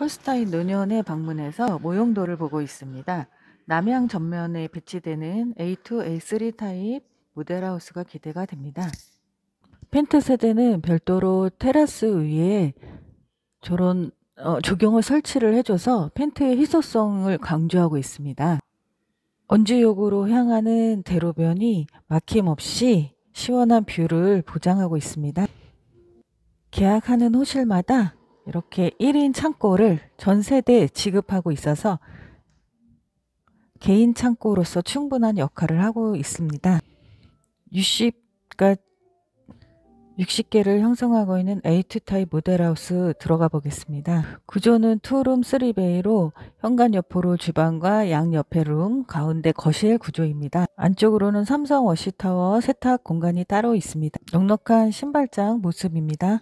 펄스타인 노년에 방문해서 모형도를 보고 있습니다. 남향 전면에 배치되는 A2, A3 타입 모델하우스가 기대가 됩니다. 펜트 세대는 별도로 테라스 위에 저런 어, 조경을 설치를 해줘서 펜트의 희소성을 강조하고 있습니다. 언주역으로 향하는 대로변이 막힘없이 시원한 뷰를 보장하고 있습니다. 계약하는 호실마다 이렇게 1인 창고를 전 세대에 지급하고 있어서 개인 창고로서 충분한 역할을 하고 있습니다. 60가 60개를 그러니까 형성하고 있는 A2 타입 모델하우스 들어가 보겠습니다. 구조는 투룸 3베이로 현관 옆으로 주방과 양옆에 룸, 가운데 거실 구조입니다. 안쪽으로는 삼성 워시타워 세탁 공간이 따로 있습니다. 넉넉한 신발장 모습입니다.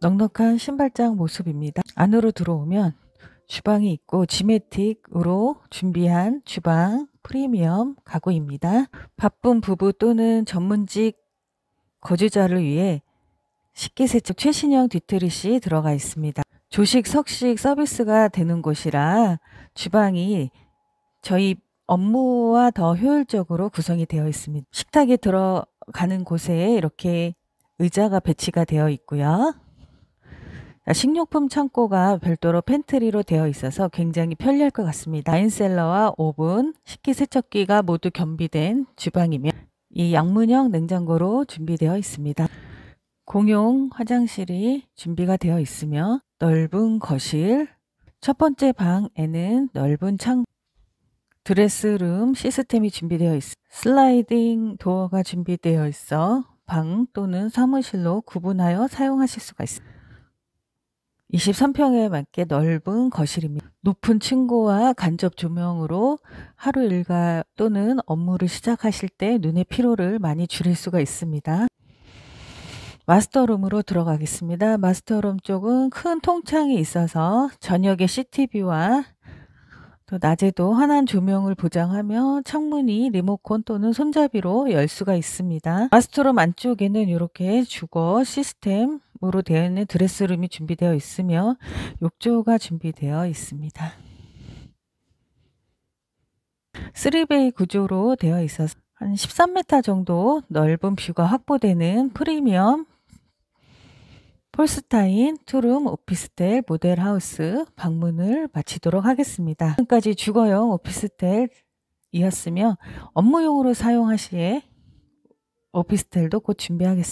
넉넉한 신발장 모습입니다. 안으로 들어오면 주방이 있고 지메틱으로 준비한 주방 프리미엄 가구입니다. 바쁜 부부 또는 전문직 거주자를 위해 식기세척 최신형 뒤트릿이 들어가 있습니다. 조식, 석식 서비스가 되는 곳이라 주방이 저희 업무와 더 효율적으로 구성이 되어 있습니다. 식탁에 들어가는 곳에 이렇게 의자가 배치가 되어 있고요. 식료품 창고가 별도로 팬트리로 되어 있어서 굉장히 편리할 것 같습니다. 와인셀러와 오븐, 식기세척기가 모두 겸비된 주방이며 이 양문형 냉장고로 준비되어 있습니다. 공용 화장실이 준비가 되어 있으며 넓은 거실, 첫 번째 방에는 넓은 창, 드레스룸 시스템이 준비되어 있어 슬라이딩 도어가 준비되어 있어 방 또는 사무실로 구분하여 사용하실 수가 있습니다. 23평에 맞게 넓은 거실입니다. 높은 층고와 간접 조명으로 하루 일과 또는 업무를 시작하실 때 눈의 피로를 많이 줄일 수가 있습니다. 마스터룸으로 들어가겠습니다. 마스터룸 쪽은 큰 통창이 있어서 저녁에 c t v 와또 낮에도 환한 조명을 보장하며 창문이 리모컨 또는 손잡이로 열 수가 있습니다. 마스터룸 안쪽에는 이렇게 주거 시스템 으로 되는 어있 드레스룸이 준비되어 있으며 욕조가 준비되어 있습니다. 쓰리베이 구조로 되어 있어서 한 13m 정도 넓은 뷰가 확보되는 프리미엄 폴스타인 투룸 오피스텔 모델 하우스 방문을 마치도록 하겠습니다. 지금까지 주거용 오피스텔이었으며 업무용으로 사용하시에 오피스텔도 곧 준비하겠습니다.